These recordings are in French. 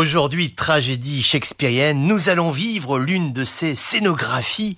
Aujourd'hui, tragédie shakespearienne, nous allons vivre l'une de ces scénographies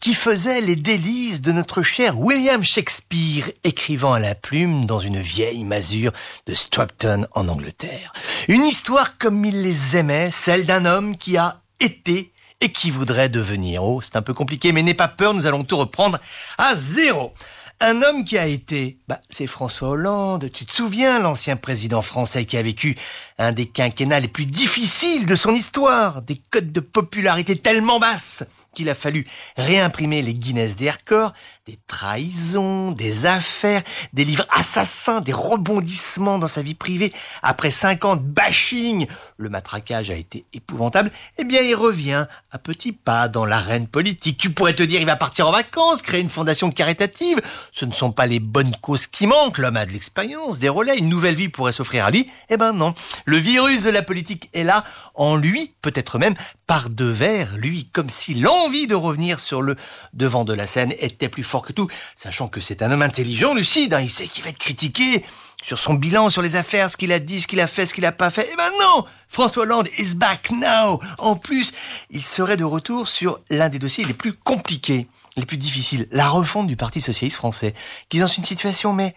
qui faisaient les délices de notre cher William Shakespeare, écrivant à la plume dans une vieille masure de Stratton en Angleterre. Une histoire comme il les aimait, celle d'un homme qui a été et qui voudrait devenir. Oh, c'est un peu compliqué, mais n'aie pas peur, nous allons tout reprendre à zéro. Un homme qui a été, bah, c'est François Hollande. Tu te souviens, l'ancien président français qui a vécu un des quinquennats les plus difficiles de son histoire, des cotes de popularité tellement basses qu'il a fallu réimprimer les Guinness des records, des trahisons, des affaires, des livres assassins, des rebondissements dans sa vie privée. Après 50 bashing, le matraquage a été épouvantable. Eh bien, il revient à petits pas dans l'arène politique. Tu pourrais te dire, il va partir en vacances, créer une fondation caritative. Ce ne sont pas les bonnes causes qui manquent. L'homme a de l'expérience, des relais, une nouvelle vie pourrait s'offrir à lui. Eh ben non. Le virus de la politique est là, en lui, peut-être même par devers lui, comme si l'on envie de revenir sur le devant de la scène était plus fort que tout, sachant que c'est un homme intelligent, lucide, hein, il sait qu'il va être critiqué sur son bilan, sur les affaires, ce qu'il a dit, ce qu'il a fait, ce qu'il n'a pas fait. Et eh maintenant, François Hollande is back now En plus, il serait de retour sur l'un des dossiers les plus compliqués, les plus difficiles, la refonte du Parti Socialiste français, qui est dans une situation mais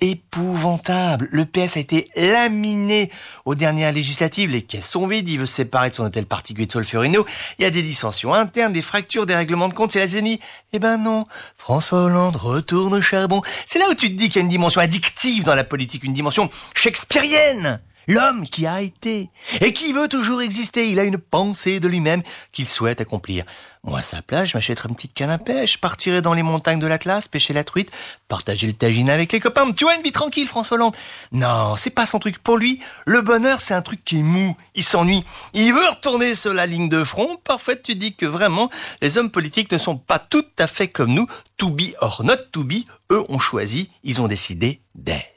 épouvantable. Le PS a été laminé aux dernières législatives. Les caisses sont vides. Il veut se séparer de son hôtel particulier de Solferino. Il y a des dissensions internes, des fractures, des règlements de compte. C'est la zénie. Eh ben non. François Hollande retourne au charbon. C'est là où tu te dis qu'il y a une dimension addictive dans la politique, une dimension shakespearienne l'homme qui a été et qui veut toujours exister. Il a une pensée de lui-même qu'il souhaite accomplir. Moi, à sa place, je m'achèterais une petite canne à pêche, je dans les montagnes de la classe, pêcher la truite, partager le tagine avec les copains. Tu vois, une vie tranquille, François Hollande. Non, c'est pas son truc. Pour lui, le bonheur, c'est un truc qui est mou. Il s'ennuie. Il veut retourner sur la ligne de front. Parfois, tu dis que vraiment, les hommes politiques ne sont pas tout à fait comme nous. To be or not to be, eux ont choisi, ils ont décidé d'être.